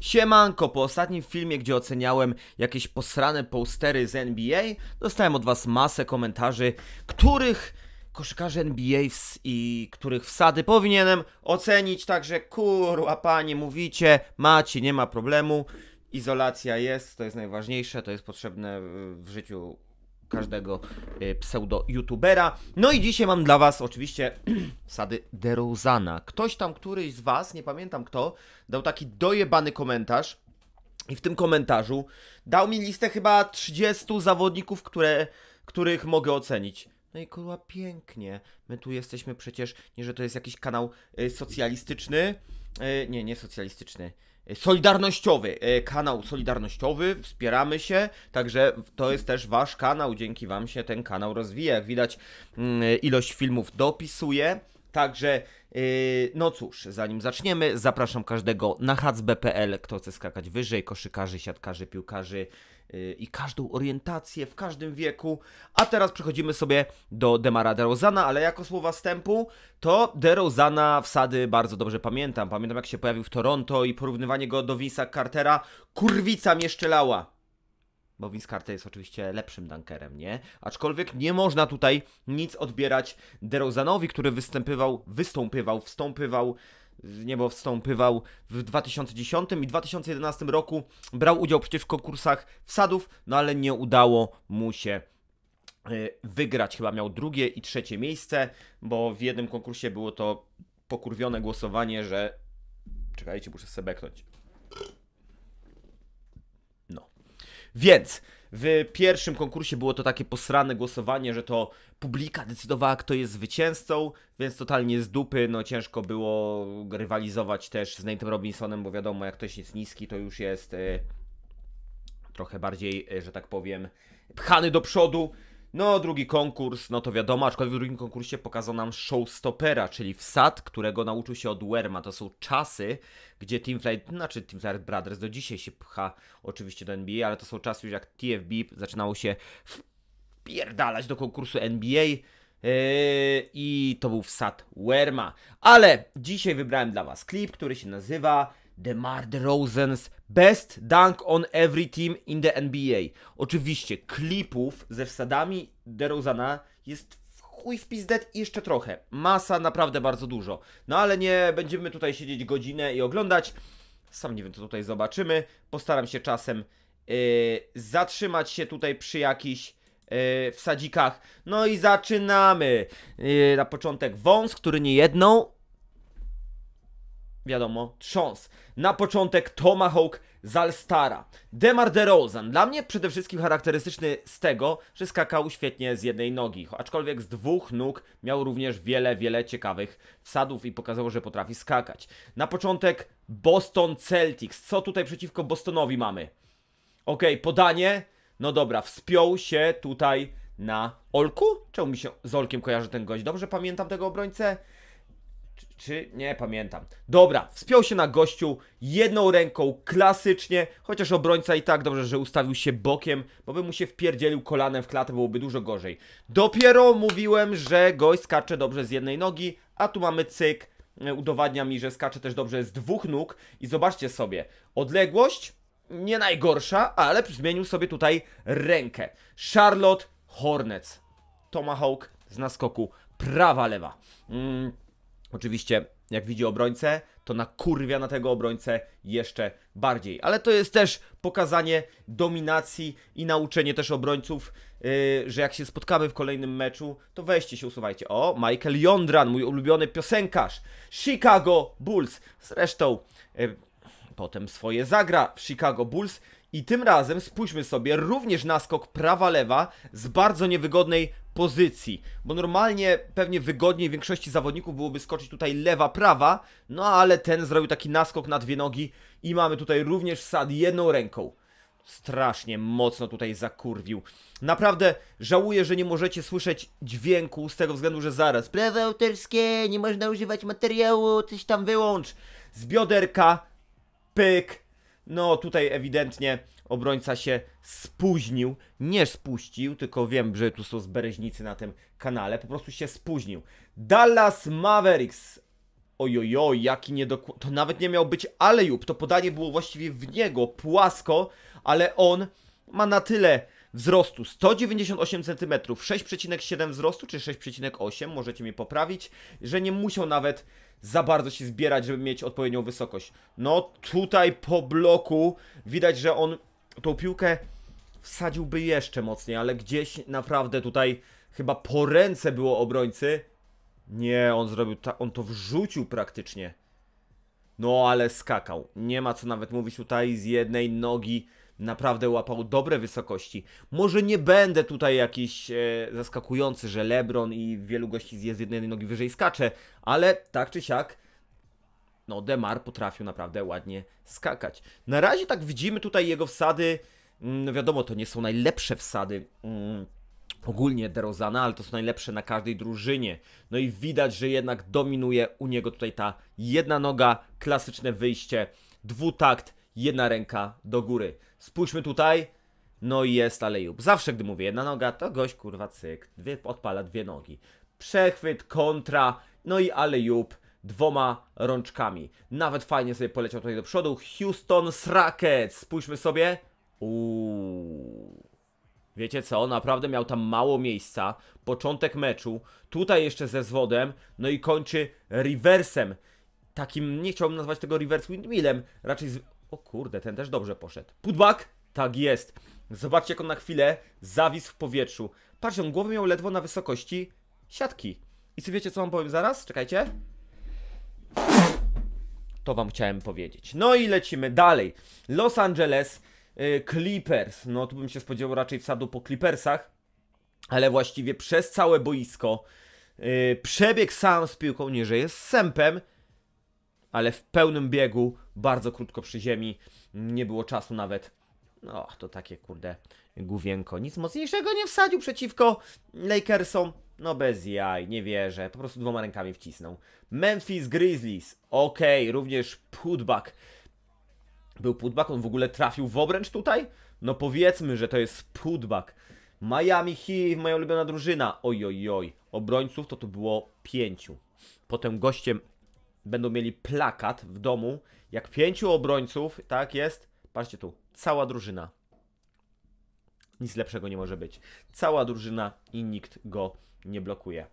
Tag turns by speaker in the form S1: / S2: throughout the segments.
S1: Siemanko, po ostatnim filmie, gdzie oceniałem jakieś posrane postery z NBA, dostałem od was masę komentarzy, których koszykarzy NBA i których wsady powinienem ocenić, także kurwa panie, mówicie, macie, nie ma problemu. Izolacja jest, to jest najważniejsze, to jest potrzebne w życiu każdego e, pseudo-youtubera. No i dzisiaj mam dla was oczywiście sady Deruzana. Ktoś tam, któryś z was, nie pamiętam kto, dał taki dojebany komentarz i w tym komentarzu dał mi listę chyba 30 zawodników, które, których mogę ocenić. No i kurwa, pięknie. My tu jesteśmy przecież, nie że to jest jakiś kanał y, socjalistyczny. Y, nie, nie socjalistyczny. Solidarnościowy, e, kanał Solidarnościowy, wspieramy się, także to jest też wasz kanał, dzięki wam się ten kanał rozwija. Jak widać, mm, ilość filmów dopisuje, także e, no cóż, zanim zaczniemy, zapraszam każdego na hacb.pl, kto chce skakać wyżej, koszykarzy, siatkarzy, piłkarzy, Y, i każdą orientację w każdym wieku. A teraz przechodzimy sobie do Demara DeRozana, ale jako słowa wstępu, to DeRozana wsady bardzo dobrze pamiętam. Pamiętam jak się pojawił w Toronto i porównywanie go do Vince'a Cartera. Kurwica mnie szczelała! bo Vince Carter jest oczywiście lepszym dunkerem, nie? Aczkolwiek nie można tutaj nic odbierać DeRozanowi, który występywał, wystąpywał, wstąpywał w niebo wstąpywał w 2010 i 2011 roku. Brał udział przecież w konkursach wsadów, no ale nie udało mu się e, wygrać. Chyba miał drugie i trzecie miejsce, bo w jednym konkursie było to pokurwione głosowanie, że... Czekajcie, muszę beknąć. No. Więc w pierwszym konkursie było to takie posrane głosowanie, że to publika decydowała, kto jest zwycięzcą, więc totalnie z dupy, no ciężko było rywalizować też z Nate'em Robinsonem, bo wiadomo, jak ktoś jest niski, to już jest y, trochę bardziej, y, że tak powiem, pchany do przodu. No, drugi konkurs, no to wiadomo, aczkolwiek w drugim konkursie pokazał nam Showstoppera, czyli wsad, którego nauczył się od Werma. To są czasy, gdzie Team Flight, znaczy Team Flight Brothers do dzisiaj się pcha oczywiście do NBA, ale to są czasy już jak TFB zaczynało się wpierdalać do konkursu NBA. Yy, I to był wsad Werma. Ale dzisiaj wybrałem dla Was klip, który się nazywa DeMar DeRozan's best dunk on every team in the NBA. Oczywiście klipów ze wsadami DeRozana jest w chuj w pizdet i jeszcze trochę. Masa naprawdę bardzo dużo. No ale nie będziemy tutaj siedzieć godzinę i oglądać. Sam nie wiem co tutaj zobaczymy. Postaram się czasem yy, zatrzymać się tutaj przy jakichś yy, wsadzikach. No i zaczynamy. E, na początek wąs, który nie jedną wiadomo, trząs. Na początek Tomahawk Zalstara, Demar DeRozan. Dla mnie przede wszystkim charakterystyczny z tego, że skakał świetnie z jednej nogi. Aczkolwiek z dwóch nóg miał również wiele, wiele ciekawych wsadów i pokazało, że potrafi skakać. Na początek Boston Celtics. Co tutaj przeciwko Bostonowi mamy? Ok, podanie. No dobra, wspiął się tutaj na Olku? Czemu mi się z Olkiem kojarzy ten gość? Dobrze pamiętam tego obrońcę? Czy, nie pamiętam. Dobra, wspiął się na gościu jedną ręką, klasycznie, chociaż obrońca i tak dobrze, że ustawił się bokiem, bo by mu się wpierdzielił kolanem w klatę, byłoby dużo gorzej. Dopiero mówiłem, że gość skacze dobrze z jednej nogi, a tu mamy cyk, udowadnia mi, że skacze też dobrze z dwóch nóg i zobaczcie sobie, odległość nie najgorsza, ale zmienił sobie tutaj rękę. Charlotte Hornets, Tomahawk z naskoku prawa-lewa. Mm. Oczywiście, jak widzi obrońcę, to na kurwia na tego obrońcę jeszcze bardziej. Ale to jest też pokazanie dominacji i nauczenie też obrońców, yy, że jak się spotkamy w kolejnym meczu, to weźcie się, usuwajcie. O, Michael Jondran, mój ulubiony piosenkarz. Chicago Bulls. Zresztą yy, potem swoje zagra w Chicago Bulls. I tym razem spójrzmy sobie również na skok prawa-lewa z bardzo niewygodnej pozycji, bo normalnie pewnie wygodniej większości zawodników byłoby skoczyć tutaj lewa, prawa, no ale ten zrobił taki naskok na dwie nogi i mamy tutaj również sad jedną ręką strasznie mocno tutaj zakurwił. Naprawdę żałuję, że nie możecie słyszeć dźwięku z tego względu, że zaraz prawa autorskie, nie można używać materiału, coś tam wyłącz. Z bioderka, pyk, no tutaj ewidentnie obrońca się spóźnił, nie spuścił, tylko wiem, że tu są zbereźnicy na tym kanale, po prostu się spóźnił. Dallas Mavericks, ojojo, jaki niedokładny, to nawet nie miał być Alejub, to podanie było właściwie w niego, płasko, ale on ma na tyle wzrostu 198 cm, 6,7 wzrostu czy 6,8, możecie mnie poprawić, że nie musiał nawet za bardzo się zbierać, żeby mieć odpowiednią wysokość. No tutaj po bloku widać, że on tą piłkę wsadziłby jeszcze mocniej, ale gdzieś naprawdę tutaj chyba po ręce było obrońcy. Nie, on zrobił tak, on to wrzucił praktycznie. No ale skakał. Nie ma co nawet mówić tutaj z jednej nogi naprawdę łapał dobre wysokości. Może nie będę tutaj jakiś e, zaskakujący, że LeBron i wielu gości z jednej nogi wyżej skacze, ale tak czy siak no Demar potrafił naprawdę ładnie skakać. Na razie tak widzimy tutaj jego wsady, mm, no wiadomo, to nie są najlepsze wsady mm, ogólnie Derozana, ale to są najlepsze na każdej drużynie. No i widać, że jednak dominuje u niego tutaj ta jedna noga, klasyczne wyjście, dwutakt, jedna ręka do góry. Spójrzmy tutaj. No i jest alejub. Zawsze gdy mówię jedna noga, to gość kurwa cyk, dwie, odpala dwie nogi. Przechwyt, kontra, no i alejub dwoma rączkami. Nawet fajnie sobie poleciał tutaj do przodu. Houston Rockets. Spójrzmy sobie. Uuu. Wiecie co, naprawdę miał tam mało miejsca. Początek meczu, tutaj jeszcze ze zwodem, no i kończy rewersem. Takim, nie chciałbym nazwać tego reverse windmillem, raczej z o kurde, ten też dobrze poszedł. Pudłak? Tak jest. Zobaczcie, jak on na chwilę zawisł w powietrzu. Patrzcie, on głowę miał ledwo na wysokości siatki. I co wiecie, co wam powiem zaraz? Czekajcie. To wam chciałem powiedzieć. No i lecimy dalej. Los Angeles yy, Clippers. No tu bym się spodziewał raczej wsadu po Clippersach. Ale właściwie przez całe boisko. Yy, przebieg sam z piłką, nie że jest sępem ale w pełnym biegu, bardzo krótko przy ziemi, nie było czasu nawet. No, to takie kurde główienko. Nic mocniejszego nie wsadził przeciwko Lakersom. No bez jaj, nie wierzę. Po prostu dwoma rękami wcisnął. Memphis Grizzlies. Okej, okay, również putback. Był putback, on w ogóle trafił w obręcz tutaj? No powiedzmy, że to jest putback. Miami Heat, moja ulubiona drużyna. Oj, oj, oj. Obrońców to tu było pięciu. Potem gościem będą mieli plakat w domu, jak pięciu obrońców, tak jest, patrzcie tu, cała drużyna. Nic lepszego nie może być. Cała drużyna i nikt go nie blokuje.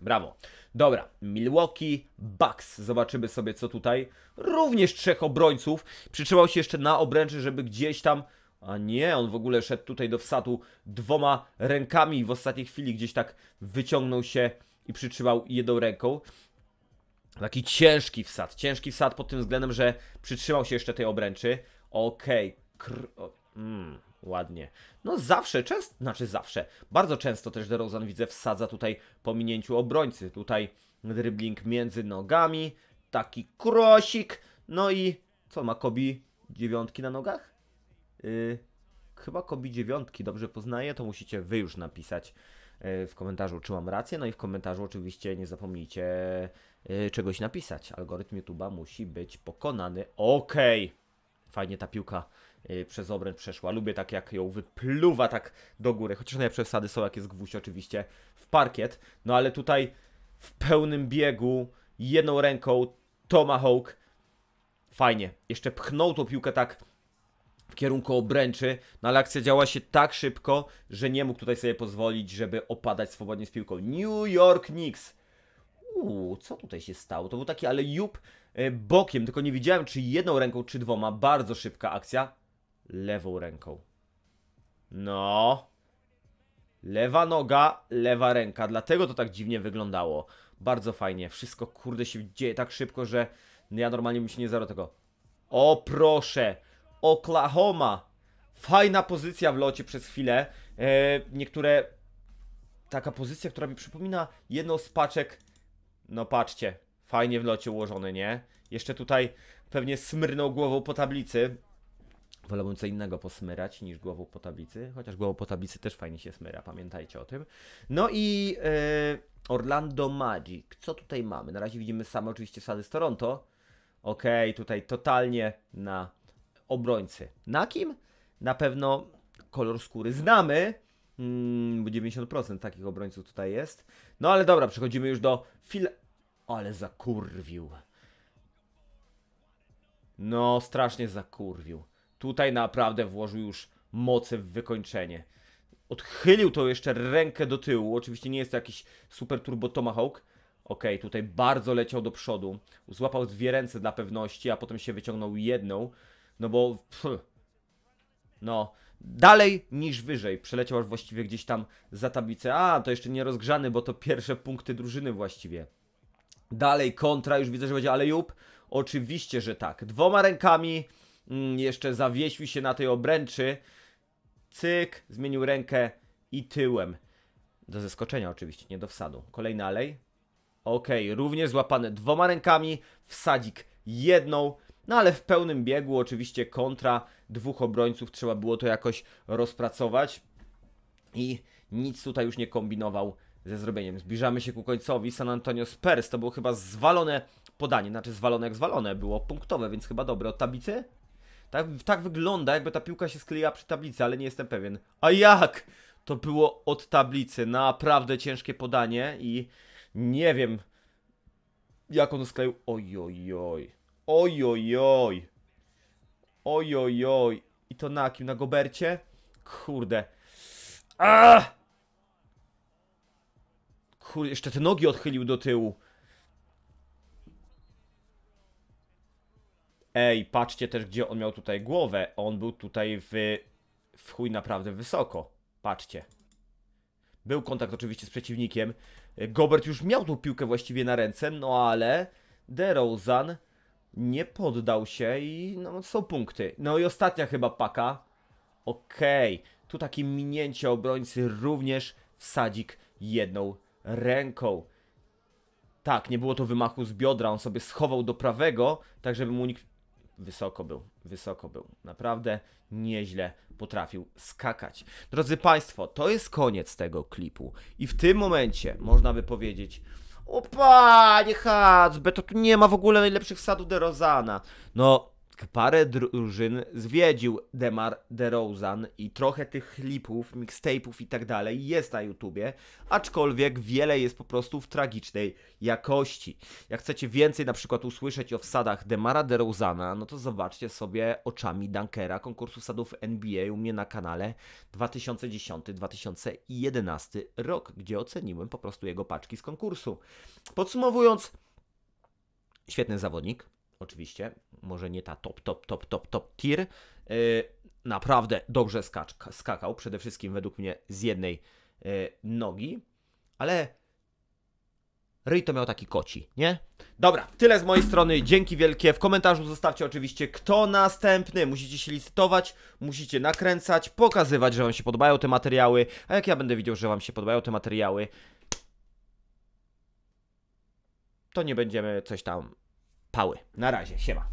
S1: Brawo. Dobra, Milwaukee Bucks. Zobaczymy sobie, co tutaj. Również trzech obrońców. Przytrzymał się jeszcze na obręczy, żeby gdzieś tam... A nie, on w ogóle szedł tutaj do wsadu dwoma rękami i w ostatniej chwili gdzieś tak wyciągnął się i przytrzymał jedną ręką. Taki ciężki wsad, ciężki wsad pod tym względem, że przytrzymał się jeszcze tej obręczy. Okej, okay. Kr... Mm, ładnie. No zawsze, często, znaczy zawsze, bardzo często też DeRozan widzę wsadza tutaj po minięciu obrońcy. Tutaj dribbling między nogami, taki krosik, no i co ma Kobi? Dziewiątki na nogach? Yy, chyba Kobi dziewiątki, dobrze poznaję, to musicie wy już napisać w komentarzu, czy mam rację. No i w komentarzu oczywiście nie zapomnijcie e, czegoś napisać. Algorytm YouTube'a musi być pokonany. Okej! Okay. Fajnie ta piłka e, przez obręcz przeszła. Lubię tak, jak ją wypluwa tak do góry. Chociaż najlepsze wsady są, jak jest gwóźdź oczywiście w parkiet. No ale tutaj w pełnym biegu, jedną ręką, Tomahawk. Fajnie. Jeszcze pchnął tą piłkę tak w kierunku obręczy, no ale akcja działa się tak szybko, że nie mógł tutaj sobie pozwolić, żeby opadać swobodnie z piłką. New York Knicks. Uuu, co tutaj się stało? To był taki, ale jup e, bokiem, tylko nie widziałem, czy jedną ręką, czy dwoma. Bardzo szybka akcja. Lewą ręką. No. Lewa noga, lewa ręka. Dlatego to tak dziwnie wyglądało. Bardzo fajnie. Wszystko, kurde, się dzieje tak szybko, że no ja normalnie bym się nie zarobił tego. O proszę! Oklahoma. Fajna pozycja w locie przez chwilę. E, niektóre... Taka pozycja, która mi przypomina jedną z paczek. No patrzcie, fajnie w locie ułożony, nie? Jeszcze tutaj pewnie smyrnął głową po tablicy. Wolałbym co innego posmyrać niż głową po tablicy, chociaż głową po tablicy też fajnie się smyra, pamiętajcie o tym. No i e, Orlando Magic. Co tutaj mamy? Na razie widzimy same oczywiście sady z Toronto. Okej, okay, tutaj totalnie na obrońcy. Na kim? Na pewno kolor skóry znamy, mm, bo 90% takich obrońców tutaj jest. No ale dobra, przechodzimy już do fil... Ale zakurwił. No, strasznie zakurwił. Tutaj naprawdę włożył już mocy w wykończenie. Odchylił to jeszcze rękę do tyłu. Oczywiście nie jest to jakiś super turbo Tomahawk. Ok, tutaj bardzo leciał do przodu. Złapał dwie ręce dla pewności, a potem się wyciągnął jedną. No bo... Pff, no, dalej niż wyżej. Przeleciał aż właściwie gdzieś tam za tablicę. A, to jeszcze nie rozgrzany, bo to pierwsze punkty drużyny właściwie. Dalej kontra, już widzę, że będzie jup. Oczywiście, że tak. Dwoma rękami mm, jeszcze zawiesił się na tej obręczy. Cyk, zmienił rękę i tyłem. Do zeskoczenia oczywiście, nie do wsadu. Kolejny alej. Okej, okay, również złapany dwoma rękami. Wsadzik jedną. No ale w pełnym biegu oczywiście kontra dwóch obrońców trzeba było to jakoś rozpracować i nic tutaj już nie kombinował ze zrobieniem. Zbliżamy się ku końcowi. San Antonio Spurs to było chyba zwalone podanie, znaczy zwalone jak zwalone, było punktowe, więc chyba dobre. Od tablicy? Tak, tak wygląda, jakby ta piłka się skleiła przy tablicy, ale nie jestem pewien. A jak? To było od tablicy. Naprawdę ciężkie podanie i nie wiem, jak on skleił. Ojojoj. Oj, oj. Ojojoj. Ojojoj. I to na kim? Na Gobercie? Kurde. A! Kurde, jeszcze te nogi odchylił do tyłu. Ej, patrzcie też, gdzie on miał tutaj głowę. On był tutaj w, w chuj naprawdę wysoko. Patrzcie. Był kontakt oczywiście z przeciwnikiem. Gobert już miał tą piłkę właściwie na ręce, no ale DeRozan nie poddał się i no, są punkty. No i ostatnia chyba paka. Okej, okay. tu takie minięcie obrońcy również wsadzik jedną ręką. Tak, nie było to wymachu z biodra, on sobie schował do prawego, tak żeby mu nikt... Wysoko był, wysoko był. Naprawdę nieźle potrafił skakać. Drodzy Państwo, to jest koniec tego klipu. I w tym momencie można by powiedzieć... O panie Hacbe, to tu nie ma w ogóle najlepszych sadów de Rozana. No, parę drużyn zwiedził Demar DeRozan i trochę tych klipów, mixtape'ów i tak dalej jest na YouTubie, aczkolwiek wiele jest po prostu w tragicznej jakości. Jak chcecie więcej na przykład usłyszeć o wsadach Demara DeRozana, no to zobaczcie sobie oczami Dunkera konkursu sadów NBA u mnie na kanale 2010-2011 rok, gdzie oceniłem po prostu jego paczki z konkursu. Podsumowując, świetny zawodnik, oczywiście, może nie ta top, top, top, top, top tier, y, naprawdę dobrze skacz, skakał, przede wszystkim według mnie z jednej y, nogi, ale ryj to miał taki koci, nie? Dobra, tyle z mojej strony, dzięki wielkie, w komentarzu zostawcie oczywiście kto następny, musicie się licytować, musicie nakręcać, pokazywać, że Wam się podobają te materiały, a jak ja będę widział, że Wam się podobają te materiały, to nie będziemy coś tam pały. Na razie, siema.